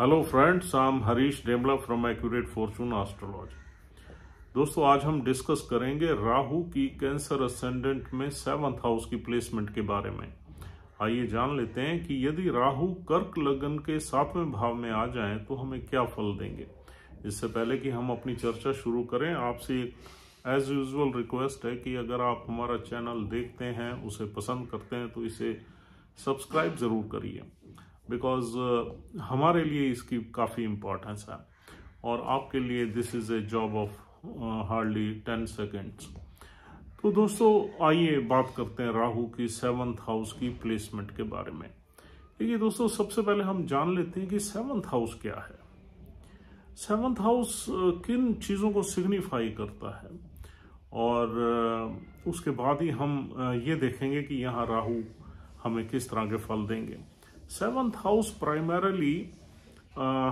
hello friends I'm Harish Demla from accurate fortune astrology दोस्तों आज हम डिस्कस करेंगे राहु की कैंसर असेंडेंट में सेवंथ हाउस की प्लेसमेंट के बारे में आइए जान लेते हैं कि यदि राहु कर्क लगन के सातवें भाव में आ जाए तो हमें क्या फल देंगे इससे पहले कि हम अपनी चर्चा शुरू करें आपसे एज यूजल रिक्वेस्ट है कि अगर आप हमारा चैनल देखते हैं उसे पसंद करते हैं तो इसे सब्सक्राइब ज़रूर करिए बिकॉज uh, हमारे लिए इसकी काफ़ी इम्पोर्टेंस है और आपके लिए this is a job of hardly ten seconds तो दोस्तों आइए बात करते हैं राहु की सेवन्थ हाउस की प्लेसमेंट के बारे में देखिए दोस्तों सबसे पहले हम जान लेते हैं कि सेवन्थ हाउस क्या है सेवन्थ हाउस uh, किन चीज़ों को सिग्निफाई करता है और uh, उसके बाद ही हम ये देखेंगे कि यहाँ राहु हमें किस तरह के फल देंगे सेवंथ हाउस प्राइमरली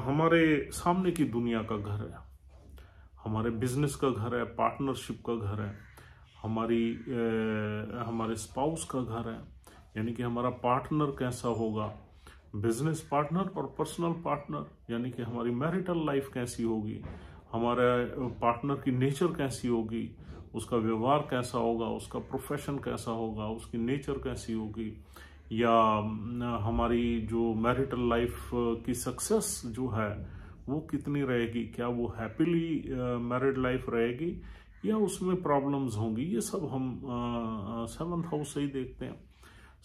हमारे सामने की दुनिया का घर है हमारे बिजनेस का घर है पार्टनरशिप का घर है हमारी ए, uh, हमारे स्पाउस का घर है यानी कि हमारा पार्टनर कैसा होगा बिजनेस पार्टनर और पर्सनल पार्टनर यानी कि हमारी मैरिटल लाइफ कैसी होगी हमारे पार्टनर uh, की नेचर कैसी होगी उसका व्यवहार कैसा होगा उसका प्रोफेशन कैसा होगा उसकी नेचर कैसी होगी या हमारी जो मैरिटल लाइफ की सक्सेस जो है वो कितनी रहेगी क्या वो हैप्पीली मैरिड लाइफ रहेगी या उसमें प्रॉब्लम्स होंगी ये सब हम सेवंथ हाउस से ही देखते हैं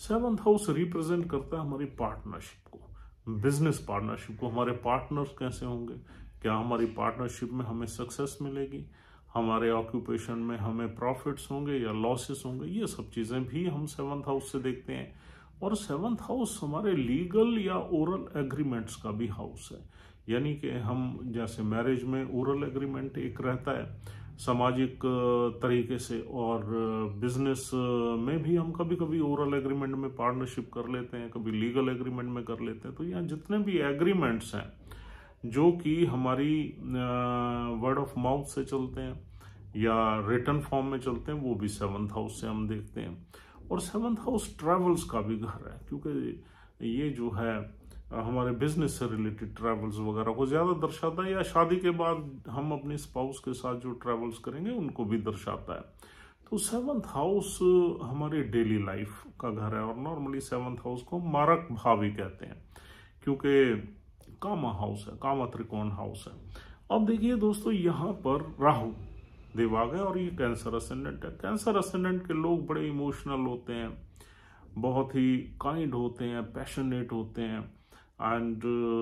सेवंथ हाउस रिप्रेजेंट करता है हमारी पार्टनरशिप को बिजनेस पार्टनरशिप को हमारे पार्टनर्स कैसे होंगे क्या हमारी पार्टनरशिप में हमें सक्सेस मिलेगी हमारे ऑक्यूपेशन में हमें प्रॉफिट्स होंगे या लॉसेस होंगे ये सब चीज़ें भी हम सेवंथ हाउस से देखते हैं और सेवन्थ हाउस हमारे लीगल या ओरल एग्रीमेंट्स का भी हाउस है यानी कि हम जैसे मैरिज में ओरल एग्रीमेंट एक रहता है सामाजिक तरीके से और बिजनेस में भी हम कभी कभी ओरल एग्रीमेंट में पार्टनरशिप कर लेते हैं कभी लीगल एग्रीमेंट में कर लेते हैं तो यहाँ जितने भी एग्रीमेंट्स हैं जो कि हमारी वर्ड ऑफ माउथ से चलते हैं या रिटर्न फॉर्म में चलते हैं वो भी सेवन्थ हाउस से हम देखते हैं और सेवन्थ हाउस ट्रैवल्स का भी घर है क्योंकि ये जो है हमारे बिजनेस से रिलेटेड ट्रैवल्स वगैरह को ज़्यादा दर्शाता है या शादी के बाद हम अपने स्पाउस के साथ जो ट्रैवल्स करेंगे उनको भी दर्शाता है तो सेवन्थ हाउस हमारी डेली लाइफ का घर है और नॉर्मली सेवन्थ हाउस को मारक भावी कहते हैं क्योंकि कामा हाउस है कामा त्रिकोण हाउस है अब देखिए दोस्तों यहाँ पर राहु दिमाग है और ये कैंसर असेंडेंट है कैंसर असेंडेंट के लोग बड़े इमोशनल होते हैं बहुत ही काइंड होते हैं पैशनेट होते हैं and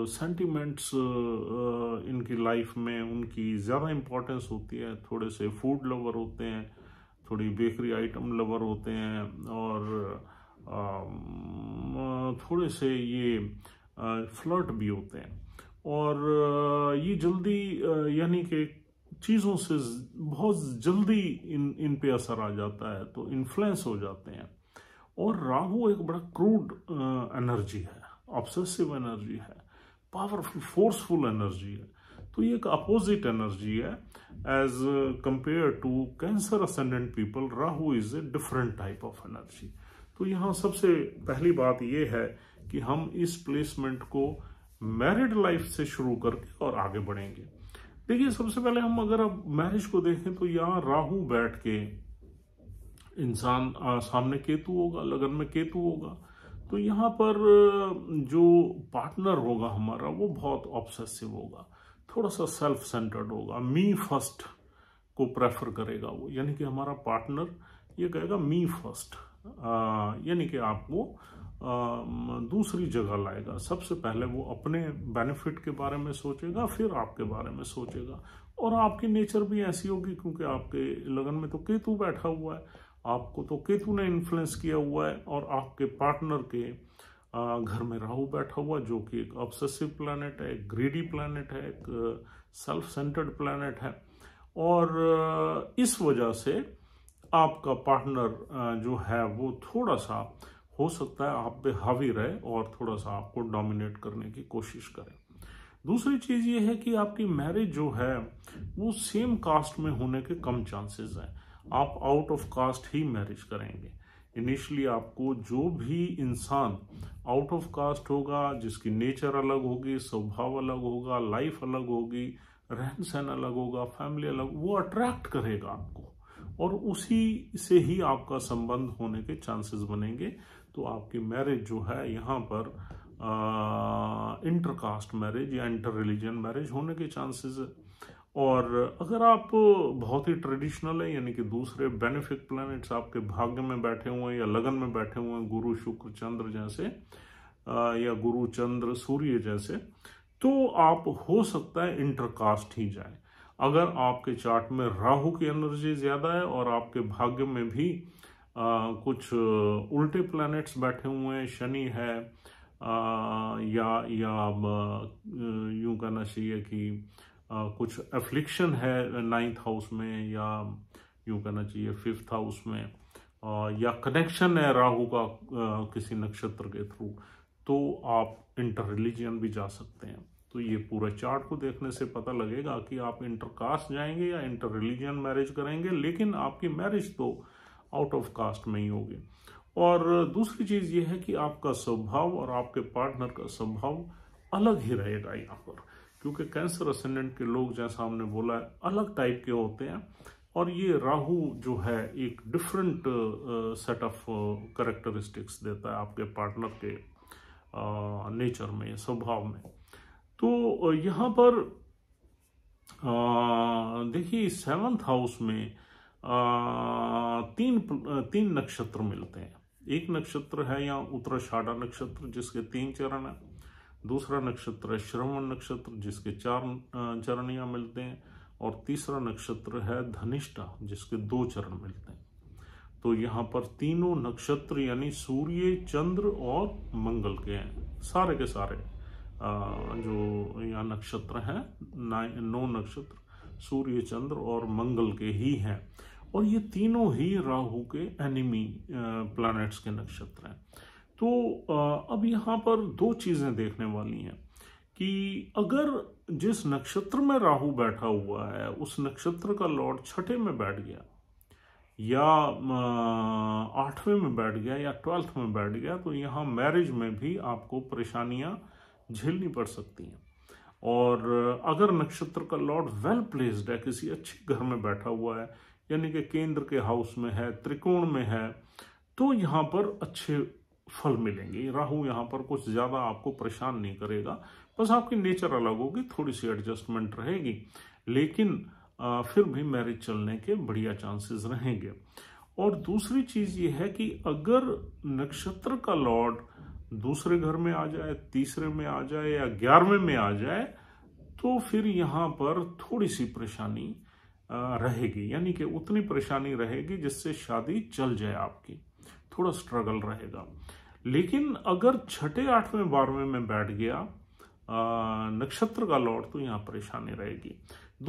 sentiments uh, uh, uh, इनकी लाइफ में उनकी ज़्यादा इम्पोर्टेंस होती है थोड़े से फूड लवर होते हैं थोड़ी बेकरी आइटम लवर होते हैं और um, थोड़े से ये फ्लर्ट भी होते हैं और ये जल्दी यानी कि चीज़ों से बहुत जल्दी इन इन पे असर आ जाता है तो इन्फ्लुएंस हो जाते हैं और राहु एक बड़ा क्रूड एनर्जी है ऑब्सेसिव एनर्जी है पावरफुल फोर्सफुल एनर्जी है तो ये एक अपोजिट एनर्जी है as compare to cancer ascendant people Rahu is a different type of energy तो यहाँ सबसे पहली बात ये है कि हम इस प्लेसमेंट को मैरिड लाइफ से शुरू करके और आगे बढ़ेंगे देखिए सबसे पहले हम अगर अब मैरिज को देखें तो यहाँ राहु बैठ के इंसान सामने केतु होगा लगन में केतु होगा तो यहाँ पर जो पार्टनर होगा हमारा वो बहुत ऑब्सेसिव होगा थोड़ा सा सेल्फ सेंटर्ड होगा मी फर्स्ट को प्रेफर करेगा वो यानी कि हमारा पार्टनर ये कहेगा मी फर्स्ट यानी कि आपको दूसरी जगह लाएगा सबसे पहले वो अपने बेनिफिट के बारे में सोचेगा फिर आपके बारे में सोचेगा और आपकी नेचर भी ऐसी होगी क्योंकि आपके लगन में तो केतु बैठा हुआ है आपको तो केतु ने इन्फ्लुएंस किया हुआ है और आपके पार्टनर के घर में राहु बैठा हुआ जो कि एक ऑब्सेसिव प्लानट है एक ग्रीडी प्लानट है एक सेल्फ सेंटर्ड प्लानट है और इस वजह से आपका पार्टनर जो है वो थोड़ा सा हो सकता है आप पे हावी रहे और थोड़ा सा आपको डोमिनेट करने की कोशिश करें दूसरी चीज ये है कि आपकी मैरिज जो है वो सेम कास्ट में होने के कम चांसेस हैं आप आउट ऑफ कास्ट ही मैरिज करेंगे इनिशियली आपको जो भी इंसान आउट ऑफ कास्ट होगा जिसकी नेचर अलग होगी स्वभाव अलग होगा लाइफ अलग होगी रहन सहन अलग होगा फैमिली अलग वो अट्रैक्ट करेगा आपको और उसी से ही आपका संबंध होने के चांसेस बनेंगे तो आपकी मैरिज जो है यहाँ पर इंटरकास्ट मैरिज या इंटर रिलीजन मैरिज होने के चांसेस और अगर आप बहुत ही ट्रेडिशनल है यानी कि दूसरे बेनिफिक प्लैनेट्स आपके भाग्य में बैठे हुए हैं या लगन में बैठे हुए हैं गुरु शुक्र चंद्र जैसे या गुरु चंद्र सूर्य जैसे तो आप हो सकता है इंटरकास्ट ही जाए अगर आपके चार्ट में राहु की एनर्जी ज़्यादा है और आपके भाग्य में भी आ, कुछ उल्टे प्लैनेट्स बैठे हुए हैं शनि है आ, या या यूं कहना चाहिए कि आ, कुछ एफ्लिक्शन है नाइन्थ हाउस में या यूं कहना चाहिए फिफ्थ हाउस में आ, या कनेक्शन है राहु का आ, किसी नक्षत्र के थ्रू तो आप इंटर रिलीजियन भी जा सकते हैं तो ये पूरा चार्ट को देखने से पता लगेगा कि आप इंटरकास्ट जाएंगे या इंटर रिलीजन मैरिज करेंगे लेकिन आपकी मैरिज तो आउट ऑफ कास्ट में ही होगी और दूसरी चीज़ ये है कि आपका स्वभाव और आपके पार्टनर का स्वभाव अलग ही रहेगा यहाँ पर क्योंकि कैंसर असेंडेंट के लोग जैसा हमने बोला है अलग टाइप के होते हैं और ये राहु जो है एक डिफरेंट सेट ऑफ करेक्टरिस्टिक्स देता है आपके पार्टनर के नेचर में स्वभाव में तो यहाँ पर देखिए सेवंथ हाउस में आ, तीन तीन नक्षत्र मिलते हैं एक नक्षत्र है या उत्तराषाढ़ा नक्षत्र जिसके तीन चरण है दूसरा नक्षत्र है श्रवण नक्षत्र जिसके चार चरण या मिलते हैं और तीसरा नक्षत्र है धनिष्ठा जिसके दो चरण मिलते हैं तो यहाँ पर तीनों नक्षत्र यानी सूर्य चंद्र और मंगल के हैं सारे के सारे जो यहाँ नक्षत्र हैं नौ नक्षत्र सूर्य चंद्र और मंगल के ही हैं और ये तीनों ही राहु के एनिमी प्लैनेट्स के नक्षत्र हैं तो अब यहाँ पर दो चीज़ें देखने वाली हैं कि अगर जिस नक्षत्र में राहु बैठा हुआ है उस नक्षत्र का लॉर्ड छठे में बैठ गया या आठवें में बैठ गया या ट्वेल्थ में बैठ गया तो यहाँ मैरिज में भी आपको परेशानियाँ झेलनी पड़ सकती हैं और अगर नक्षत्र का लॉर्ड वेल प्लेस्ड है किसी अच्छे घर में बैठा हुआ है यानी कि केंद्र के हाउस में है त्रिकोण में है तो यहाँ पर अच्छे फल मिलेंगे राहु यहाँ पर कुछ ज़्यादा आपको परेशान नहीं करेगा बस आपकी नेचर अलग होगी थोड़ी सी एडजस्टमेंट रहेगी लेकिन फिर भी मैरिज चलने के बढ़िया चांसेस रहेंगे और दूसरी चीज़ ये है कि अगर नक्षत्र का लॉर्ड दूसरे घर में आ जाए तीसरे में आ जाए या ग्यारहवें में आ जाए तो फिर यहाँ पर थोड़ी सी परेशानी रहेगी यानी कि उतनी परेशानी रहेगी जिससे शादी चल जाए आपकी थोड़ा स्ट्रगल रहेगा लेकिन अगर छठे आठवें बारहवें में बैठ गया नक्षत्र का लॉर्ड तो यहाँ परेशानी रहेगी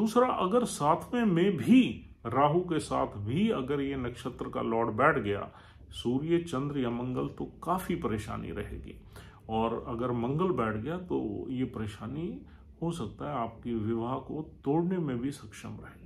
दूसरा अगर सातवें में भी राहु के साथ भी अगर ये नक्षत्र का लॉर्ड बैठ गया सूर्य चंद्र या मंगल तो काफ़ी परेशानी रहेगी और अगर मंगल बैठ गया तो ये परेशानी हो सकता है आपके विवाह को तोड़ने में भी सक्षम रहे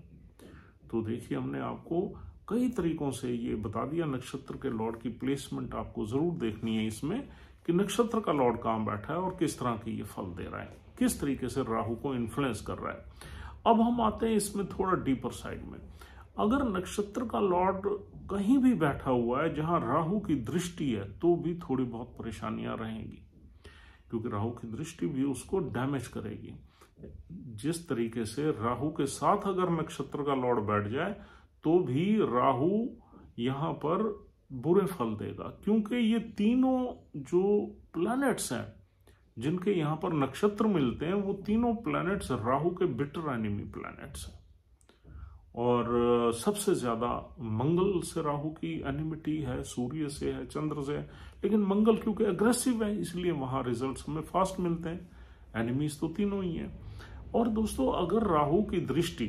तो देखिए हमने आपको कई तरीकों से ये बता दिया नक्षत्र के लॉर्ड की प्लेसमेंट आपको ज़रूर देखनी है इसमें कि नक्षत्र का लॉर्ड कहाँ बैठा है और किस तरह के ये फल दे रहा है किस तरीके से राहु को इन्फ्लुएंस कर रहा है अब हम आते हैं इसमें थोड़ा डीपर साइड में अगर नक्षत्र का लॉर्ड कहीं भी बैठा हुआ है जहां राहु की दृष्टि है तो भी थोड़ी बहुत परेशानियां रहेंगी क्योंकि राहु की दृष्टि भी उसको डैमेज करेगी जिस तरीके से राहु के साथ अगर नक्षत्र का लॉर्ड बैठ जाए तो भी राहु यहाँ पर बुरे फल देगा क्योंकि ये तीनों जो प्लैनेट्स हैं जिनके यहाँ पर नक्षत्र मिलते हैं वो तीनों प्लैनेट्स राहु के बिटर एनिमी प्लैनेट्स हैं और सबसे ज्यादा मंगल से राहु की एनिमिटी है सूर्य से है चंद्र से है लेकिन मंगल क्योंकि अग्रेसिव है इसलिए वहां रिजल्ट हमें फास्ट मिलते हैं एनिमीज तो तीनों ही हैं और दोस्तों अगर राहु की दृष्टि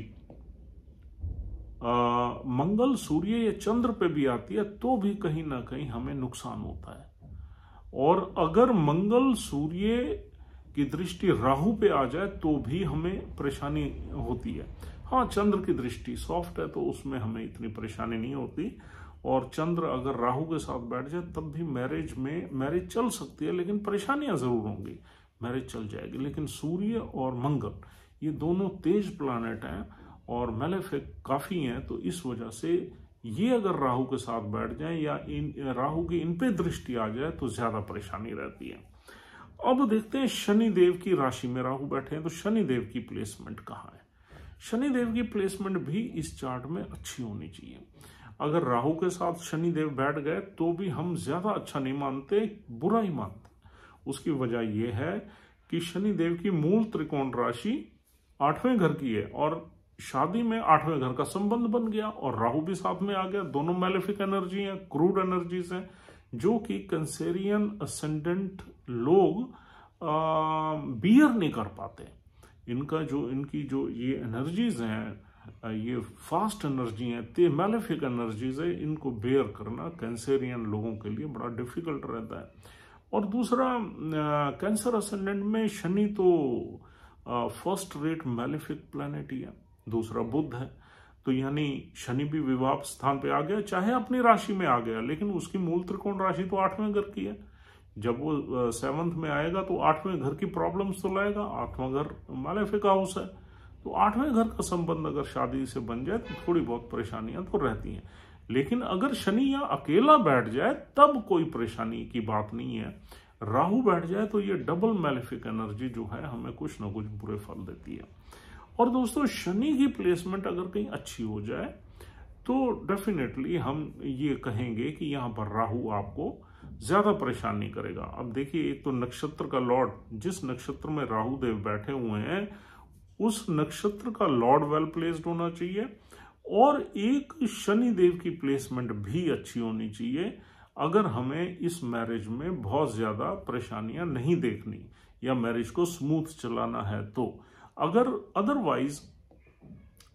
मंगल सूर्य या चंद्र पे भी आती है तो भी कहीं ना कहीं हमें नुकसान होता है और अगर मंगल सूर्य की दृष्टि राहु पे आ जाए तो भी हमें परेशानी होती है हाँ चंद्र की दृष्टि सॉफ्ट है तो उसमें हमें इतनी परेशानी नहीं होती और चंद्र अगर राहु के साथ बैठ जाए तब भी मैरिज में मैरिज चल सकती है लेकिन परेशानियां जरूर होंगी मैरिज चल जाएगी लेकिन सूर्य और मंगल ये दोनों तेज प्लानट हैं और मेलेफिक काफ़ी हैं तो इस वजह से ये अगर राहु के साथ बैठ जाए या इन राहु की इन पे दृष्टि आ जाए तो ज़्यादा परेशानी रहती है अब देखते हैं शनि देव की राशि में राहु बैठे हैं तो शनि देव की प्लेसमेंट कहाँ है शनि देव की प्लेसमेंट भी इस चार्ट में अच्छी होनी चाहिए अगर राहु के साथ शनि देव बैठ गए तो भी हम ज्यादा अच्छा नहीं मानते बुरा ही मानते उसकी वजह यह है कि शनि देव की मूल त्रिकोण राशि आठवें घर की है और शादी में आठवें घर का संबंध बन गया और राहु भी साथ में आ गया दोनों मेलेफिक एनर्जी है क्रूड एनर्जीज हैं जो कि कंसेरियन असेंडेंट लोग बियर नहीं कर पाते इनका जो इनकी जो ये एनर्जीज हैं ये फास्ट एनर्जी हैं ते मेलेफिक एनर्जीज है इनको बेयर करना कैंसेरियन लोगों के लिए बड़ा डिफिकल्ट रहता है और दूसरा कैंसर असेंडेंट में शनि तो फर्स्ट रेट मेलेफिक प्लानट ही है दूसरा बुद्ध है तो यानी शनि भी विवाह स्थान पे आ गया चाहे अपनी राशि में आ गया लेकिन उसकी मूल त्रिकोण राशि तो आठवें घर की है जब वो सेवन्थ में आएगा तो आठवें घर की प्रॉब्लम्स तो लाएगा आठवां घर मालेफिक हाउस है तो आठवें घर का संबंध अगर शादी से बन जाए तो थोड़ी बहुत परेशानियां तो रहती हैं लेकिन अगर शनि या अकेला बैठ जाए तब कोई परेशानी की बात नहीं है राहु बैठ जाए तो ये डबल मेलिफिक एनर्जी जो है हमें कुछ ना कुछ बुरे फल देती है और दोस्तों शनि की प्लेसमेंट अगर कहीं अच्छी हो जाए तो डेफिनेटली हम ये कहेंगे कि यहाँ पर राहु आपको ज़्यादा परेशानी करेगा अब देखिए एक तो नक्षत्र का लॉर्ड जिस नक्षत्र में राहु देव बैठे हुए हैं उस नक्षत्र का लॉर्ड वेल प्लेस्ड होना चाहिए और एक शनि देव की प्लेसमेंट भी अच्छी होनी चाहिए अगर हमें इस मैरिज में बहुत ज़्यादा परेशानियां नहीं देखनी या मैरिज को स्मूथ चलाना है तो अगर अदरवाइज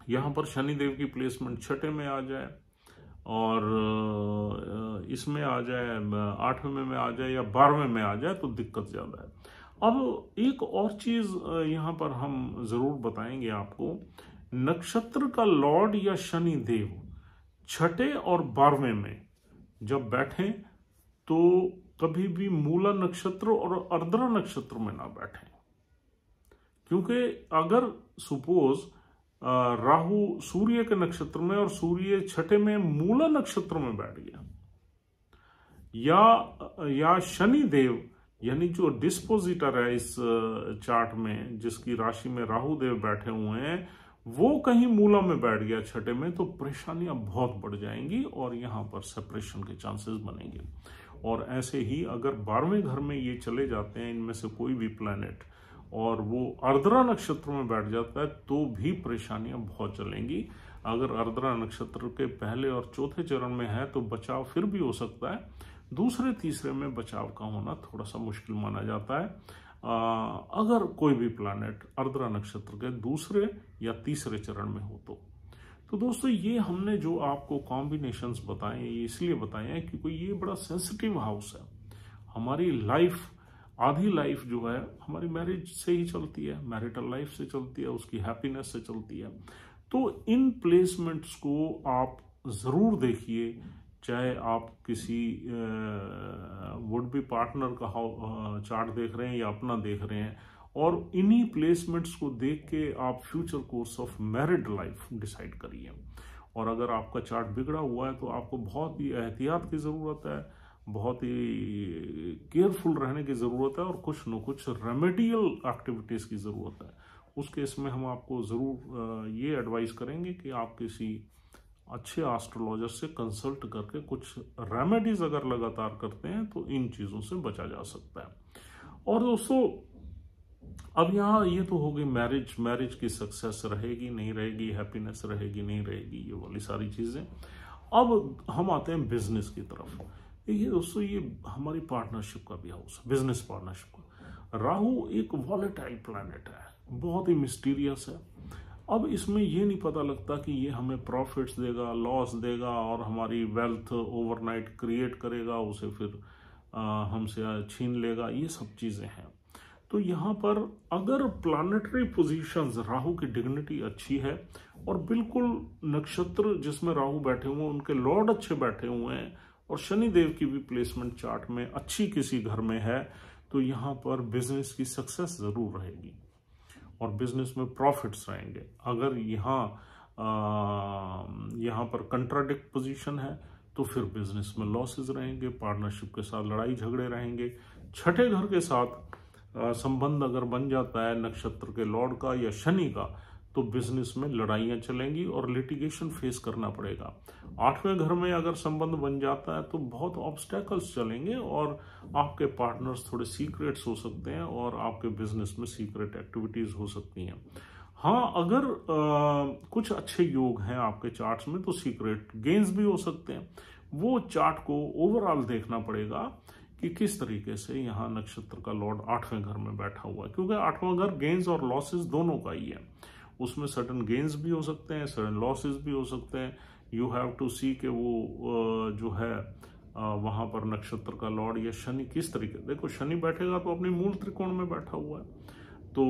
यहां पर शनि देव की प्लेसमेंट छठे में आ जाए और इसमें आ जाए आठवें में, में आ जाए या बारहवें में आ जाए तो दिक्कत ज़्यादा है अब एक और चीज़ यहाँ पर हम ज़रूर बताएंगे आपको नक्षत्र का लॉर्ड या शनि देव छठे और बारहवें में जब बैठें तो कभी भी मूला नक्षत्र और अर्द्रा नक्षत्र में ना बैठें क्योंकि अगर सुपोज़ राहु सूर्य के नक्षत्र में और सूर्य छठे में मूला नक्षत्र में बैठ गया या या शनि देव यानी जो डिस्पोजिटर है इस चार्ट में जिसकी राशि में राहु देव बैठे हुए हैं वो कहीं मूला में बैठ गया छठे में तो परेशानियां बहुत बढ़ जाएंगी और यहां पर सेपरेशन के चांसेस बनेंगे और ऐसे ही अगर बारहवें घर में ये चले जाते हैं इनमें से कोई भी प्लेनेट और वो अर्द्रा नक्षत्र में बैठ जाता है तो भी परेशानियां बहुत चलेंगी अगर अर्द्रा नक्षत्र के पहले और चौथे चरण में है तो बचाव फिर भी हो सकता है दूसरे तीसरे में बचाव का होना थोड़ा सा मुश्किल माना जाता है आ, अगर कोई भी प्लानट अर्द्रा नक्षत्र के दूसरे या तीसरे चरण में हो तो तो दोस्तों ये हमने जो आपको कॉम्बिनेशंस बताए ये इसलिए बताए हैं क्योंकि ये बड़ा सेंसिटिव हाउस है हमारी लाइफ आधी लाइफ जो है हमारी मैरिज से ही चलती है मैरिटल लाइफ से चलती है उसकी हैप्पीनेस से चलती है तो इन प्लेसमेंट्स को आप ज़रूर देखिए चाहे आप किसी वुड बी पार्टनर का चार्ट देख रहे हैं या अपना देख रहे हैं और इन्हीं प्लेसमेंट्स को देख के आप future course of married life decide करिए और अगर आपका चार्ट बिगड़ा हुआ है तो आपको बहुत ही एहतियात की ज़रूरत है बहुत ही केयरफुल रहने की ज़रूरत है और कुछ न कुछ रेमेडियल एक्टिविटीज़ की ज़रूरत है उस केस में हम आपको ज़रूर ये एडवाइस करेंगे कि आप किसी अच्छे एस्ट्रोलॉजर से कंसल्ट करके कुछ रेमेडीज अगर लगातार करते हैं तो इन चीज़ों से बचा जा सकता है और दोस्तों अब यहाँ ये तो हो गई मैरिज मैरिज की सक्सेस रहेगी नहीं रहेगी हैप्पीनेस रहेगी नहीं रहेगी ये वाली सारी चीज़ें अब हम आते हैं बिजनेस की तरफ देखिए दोस्तों ये हमारी पार्टनरशिप का भी हाउस बिजनेस पार्टनरशिप का राहु एक वॉलेटाइल प्लानट है बहुत ही मिस्टीरियस है अब इसमें ये नहीं पता लगता कि ये हमें प्रॉफिट्स देगा लॉस देगा और हमारी वेल्थ ओवरनाइट क्रिएट करेगा उसे फिर हमसे छीन लेगा ये सब चीज़ें हैं तो यहाँ पर अगर प्लानिटरी पोजीशंस राहु की डिग्निटी अच्छी है और बिल्कुल नक्षत्र जिसमें राहु बैठे हुए हैं उनके लॉर्ड अच्छे बैठे हुए हैं और शनि देव की भी प्लेसमेंट चार्ट में अच्छी किसी घर में है तो यहाँ पर बिजनेस की सक्सेस ज़रूर रहेगी और बिजनेस में प्रॉफिट्स रहेंगे अगर यहाँ यहाँ पर कंट्राडिक्ट पोजीशन है तो फिर बिजनेस में लॉसेस रहेंगे पार्टनरशिप के साथ लड़ाई झगड़े रहेंगे छठे घर के साथ संबंध अगर बन जाता है नक्षत्र के लॉर्ड का या शनि का तो बिजनेस में लड़ाइयाँ चलेंगी और लिटिगेशन फेस करना पड़ेगा आठवें घर में अगर संबंध बन जाता है तो बहुत ऑब्स्टेकल्स चलेंगे और आपके पार्टनर्स थोड़े सीक्रेट्स हो सकते हैं और आपके बिजनेस में सीक्रेट एक्टिविटीज हो सकती हैं हाँ अगर आ, कुछ अच्छे योग हैं आपके चार्ट्स में तो सीक्रेट गेंस भी हो सकते हैं वो चार्ट को ओवरऑल देखना पड़ेगा कि किस तरीके से यहाँ नक्षत्र का लॉर्ड आठवें घर में बैठा हुआ है क्योंकि आठवां घर गेंस और लॉसेस दोनों का ही है उसमें सर्टन गेंस भी हो सकते हैं सर्टन लॉसेस भी हो सकते हैं यू हैव टू सी कि वो जो है वहाँ पर नक्षत्र का लॉर्ड या शनि किस तरीके देखो शनि बैठेगा तो अपने मूल त्रिकोण में बैठा हुआ है तो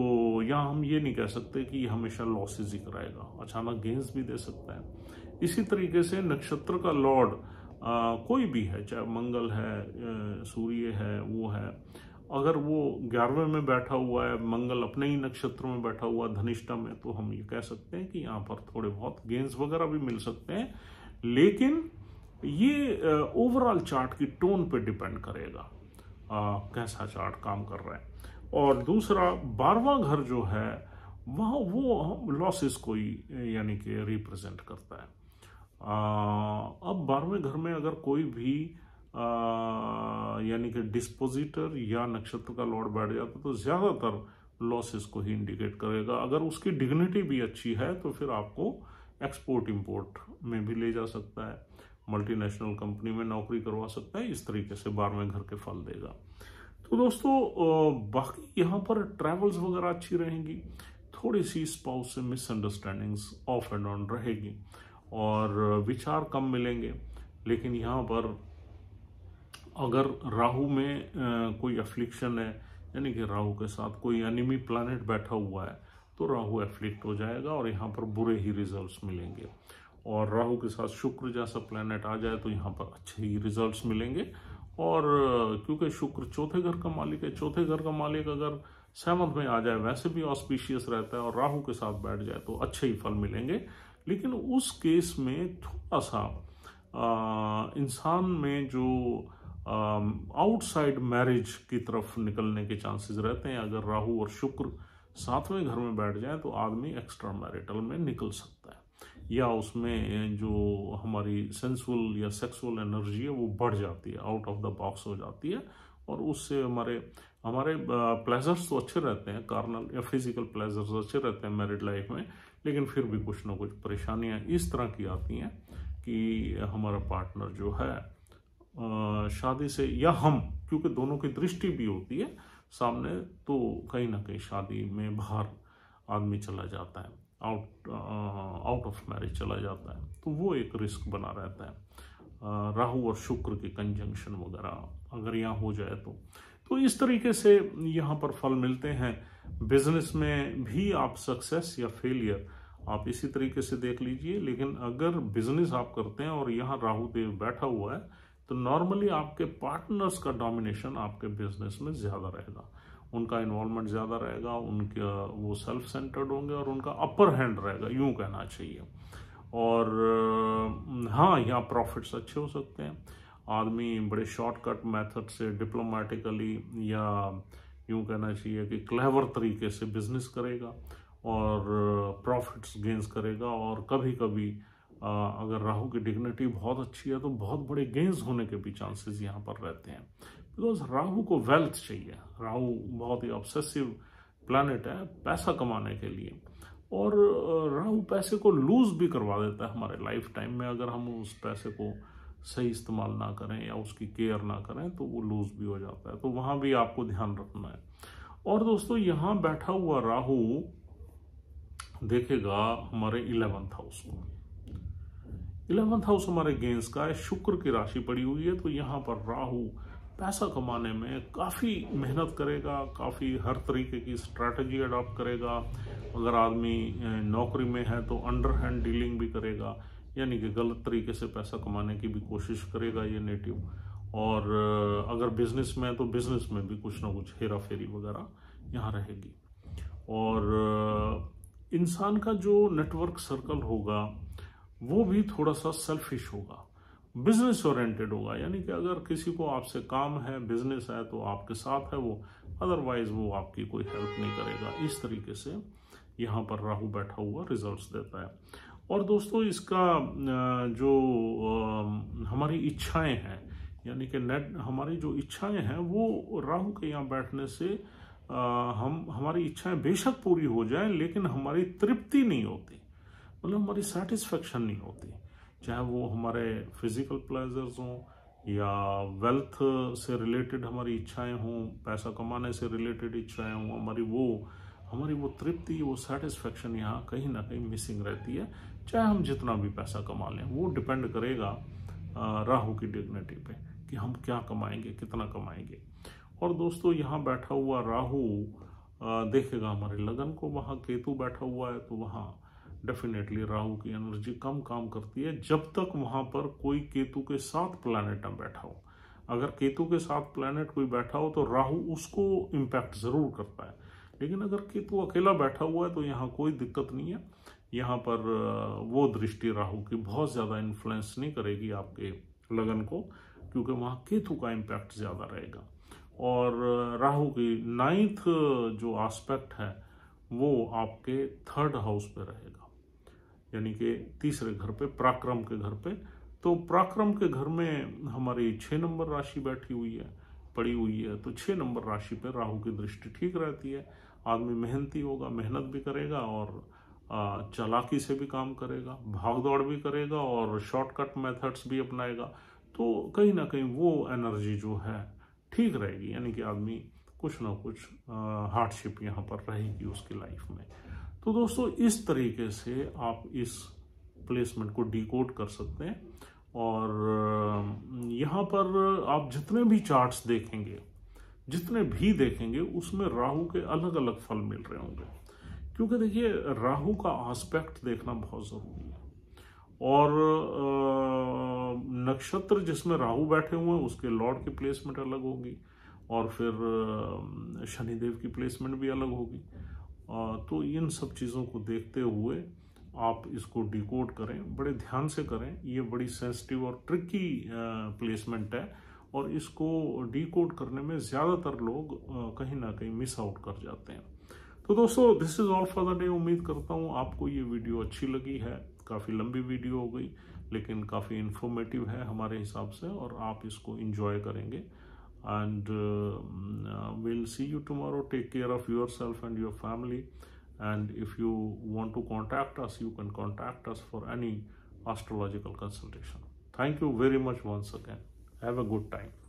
यहाँ हम ये नहीं कह सकते कि हमेशा लॉसेज ही कराएगा अचानक गेंस भी दे सकता है इसी तरीके से नक्षत्र का लॉर्ड कोई भी है चाहे मंगल है सूर्य है वो है अगर वो ग्यारहवें में बैठा हुआ है मंगल अपने ही नक्षत्र में बैठा हुआ धनिष्ठा में तो हम ये कह सकते हैं कि यहाँ पर थोड़े बहुत गेंस वगैरह भी मिल सकते हैं लेकिन ये ओवरऑल चार्ट की टोन पे डिपेंड करेगा आ, कैसा चार्ट काम कर रहा है और दूसरा बारवा घर जो है वहाँ वो लॉसेस को ही यानी कि रिप्रेजेंट करता है आ, अब बारहवें घर में अगर कोई भी आ, यानी कि डिस्पोजिटर या नक्षत्र का लॉर्ड बैठ जाता तो ज़्यादातर लॉसेस को ही इंडिकेट करेगा अगर उसकी डिग्निटी भी अच्छी है तो फिर आपको एक्सपोर्ट इंपोर्ट में भी ले जा सकता है मल्टीनेशनल कंपनी में नौकरी करवा सकता है इस तरीके से बारहवें घर के फल देगा तो दोस्तों बाकी यहाँ पर ट्रैवल्स वगैरह अच्छी रहेंगी थोड़ी सी स्पाउस से मिसअंडरस्टैंडिंग्स ऑफ एंड ऑन रहेगी और विचार कम मिलेंगे लेकिन यहाँ पर अगर राहु में कोई अफ्लिक्शन है यानी कि राहु के साथ कोई एनिमी प्लानट बैठा हुआ है तो राहु एफ्लिक्ट हो जाएगा और यहाँ पर बुरे ही रिजल्ट्स मिलेंगे और राहु के साथ शुक्र जैसा प्लानट आ जाए तो यहाँ पर अच्छे ही रिजल्ट्स मिलेंगे और क्योंकि शुक्र चौथे घर का मालिक है चौथे घर का मालिक अगर सेवंथ में आ जाए वैसे भी ऑस्पिशियस रहता है और राहु के साथ बैठ जाए तो अच्छे ही फल मिलेंगे लेकिन उस केस में थोड़ा सा इंसान में जो आउटसाइड um, मैरिज की तरफ निकलने के चांसेस रहते हैं अगर राहु और शुक्र सातवें घर में बैठ जाए तो आदमी एक्स्ट्रा मैरिटल में निकल सकता है या उसमें जो हमारी सेंसुअल या सेक्सुअल एनर्जी है वो बढ़ जाती है आउट ऑफ द बॉक्स हो जाती है और उससे हमारे हमारे प्लेजर्स तो अच्छे रहते हैं कार्नल या फिजिकल प्लेजर्स अच्छे रहते हैं मैरिड लाइफ में लेकिन फिर भी कुछ ना कुछ परेशानियाँ इस तरह की आती हैं कि हमारा पार्टनर जो है शादी से या हम क्योंकि दोनों की दृष्टि भी होती है सामने तो कहीं ना कहीं शादी में बाहर आदमी चला जाता है आउट आउट ऑफ मैरिज चला जाता है तो वो एक रिस्क बना रहता है राहु और शुक्र के कंजंक्शन वगैरह अगर यहाँ हो जाए तो तो इस तरीके से यहाँ पर फल मिलते हैं बिजनेस में भी आप सक्सेस या फेलियर आप इसी तरीके से देख लीजिए लेकिन अगर बिजनेस आप करते हैं और यहाँ राहु देव बैठा हुआ है तो नॉर्मली आपके पार्टनर्स का डोमिनेशन आपके बिजनेस में ज़्यादा रहेगा उनका इन्वॉल्वमेंट ज़्यादा रहेगा उनके वो सेल्फ सेंटर्ड होंगे और उनका अपर हैंड रहेगा यूँ कहना चाहिए और हाँ यहाँ प्रॉफिट्स अच्छे हो सकते हैं आदमी बड़े शॉर्टकट मेथड से डिप्लोमेटिकली या यूँ कहना चाहिए कि क्लेवर तरीके से बिजनेस करेगा और प्रॉफिट्स गेंस करेगा और कभी कभी अगर राहु की डिग्निटी बहुत अच्छी है तो बहुत बड़े गेंस होने के भी चांसेस यहाँ पर रहते हैं बिकॉज राहु को वेल्थ चाहिए राहु बहुत ही ऑब्सेसिव प्लानट है पैसा कमाने के लिए और राहु पैसे को लूज भी करवा देता है हमारे लाइफ टाइम में अगर हम उस पैसे को सही इस्तेमाल ना करें या उसकी केयर ना करें तो वो लूज भी हो जाता है तो वहाँ भी आपको ध्यान रखना है और दोस्तों यहाँ बैठा हुआ राहु देखेगा हमारे इलेवंथ हाउस में इलेवंथ हाउस हमारे गेंस का है शुक्र की राशि पड़ी हुई है तो यहाँ पर राहु पैसा कमाने में काफ़ी मेहनत करेगा काफ़ी हर तरीके की स्ट्रैटेजी अडॉप्ट करेगा अगर आदमी नौकरी में है तो अंडर हैंड डीलिंग भी करेगा यानी कि गलत तरीके से पैसा कमाने की भी कोशिश करेगा ये नेटिव और अगर बिजनेस में है तो बिजनेस में भी कुछ ना कुछ हेरा फेरी वगैरह यहाँ रहेगी और इंसान का जो नेटवर्क सर्कल होगा वो भी थोड़ा सा सेल्फिश होगा बिजनेस ओरिएंटेड होगा यानी कि अगर किसी को आपसे काम है बिजनेस है तो आपके साथ है वो अदरवाइज वो आपकी कोई हेल्प नहीं करेगा इस तरीके से यहाँ पर राहु बैठा हुआ रिजल्ट्स देता है और दोस्तों इसका जो हमारी इच्छाएं हैं यानी कि नेट हमारी जो इच्छाएं हैं वो राहु के यहाँ बैठने से हम हमारी इच्छाएं बेशक पूरी हो जाए लेकिन हमारी तृप्ति नहीं होती मतलब हमारी सेटिस्फेक्शन नहीं होती चाहे वो हमारे फिजिकल प्लेजर्स हों या वेल्थ से रिलेटेड हमारी इच्छाएं हों पैसा कमाने से रिलेटेड इच्छाएं हों हमारी वो हमारी वो तृप्ति वो सेटिस्फेक्शन यहाँ कहीं ना कहीं मिसिंग रहती है चाहे हम जितना भी पैसा कमा लें वो डिपेंड करेगा राहु की डिग्निटी पे कि हम क्या कमाएंगे कितना कमाएंगे और दोस्तों यहाँ बैठा हुआ राहु देखेगा हमारे लगन को वहाँ केतु बैठा हुआ है तो वहाँ डेफिनेटली राहु की एनर्जी कम काम करती है जब तक वहां पर कोई केतु के साथ प्लानिट ना बैठा हो अगर केतु के साथ प्लानट कोई बैठा हो तो राहु उसको इम्पैक्ट जरूर करता है लेकिन अगर केतु अकेला बैठा हुआ है तो यहाँ कोई दिक्कत नहीं है यहाँ पर वो दृष्टि राहु की बहुत ज़्यादा इन्फ्लुएंस नहीं करेगी आपके लगन को क्योंकि वहाँ केतु का इम्पैक्ट ज़्यादा रहेगा और राहु की नाइन्थ जो आस्पेक्ट है वो आपके थर्ड हाउस पे रहेगा यानी कि तीसरे घर पे पराक्रम के घर पे तो पराक्रम के घर में हमारी छह नंबर राशि बैठी हुई है पड़ी हुई है तो छः नंबर राशि पे राहु की दृष्टि ठीक रहती है आदमी मेहनती होगा मेहनत भी करेगा और चालाकी से भी काम करेगा भागदौड़ भी करेगा और शॉर्टकट मेथड्स भी अपनाएगा तो कहीं ना कहीं वो एनर्जी जो है ठीक रहेगी यानी कि आदमी कुछ ना कुछ हार्डशिप यहाँ पर रहेगी उसकी लाइफ में तो दोस्तों इस तरीके से आप इस प्लेसमेंट को डिकोड कर सकते हैं और यहाँ पर आप जितने भी चार्ट्स देखेंगे जितने भी देखेंगे उसमें राहु के अलग अलग फल मिल रहे होंगे क्योंकि देखिए राहु का आस्पेक्ट देखना बहुत ज़रूरी है और नक्षत्र जिसमें राहु बैठे हुए हैं उसके लॉर्ड की प्लेसमेंट अलग होगी और फिर शनिदेव की प्लेसमेंट भी अलग होगी तो इन सब चीज़ों को देखते हुए आप इसको डिकोड करें बड़े ध्यान से करें ये बड़ी सेंसिटिव और ट्रिकी प्लेसमेंट है और इसको डिकोड करने में ज़्यादातर लोग कहीं ना कहीं मिस आउट कर जाते हैं तो दोस्तों this is all for the day उम्मीद करता हूँ आपको ये वीडियो अच्छी लगी है काफ़ी लंबी वीडियो हो गई लेकिन काफ़ी इन्फॉर्मेटिव है हमारे हिसाब से और आप इसको इन्जॉय करेंगे and um, uh, we'll see you tomorrow take care of yourself and your family and if you want to contact us you can contact us for any astrological consultation thank you very much once again have a good time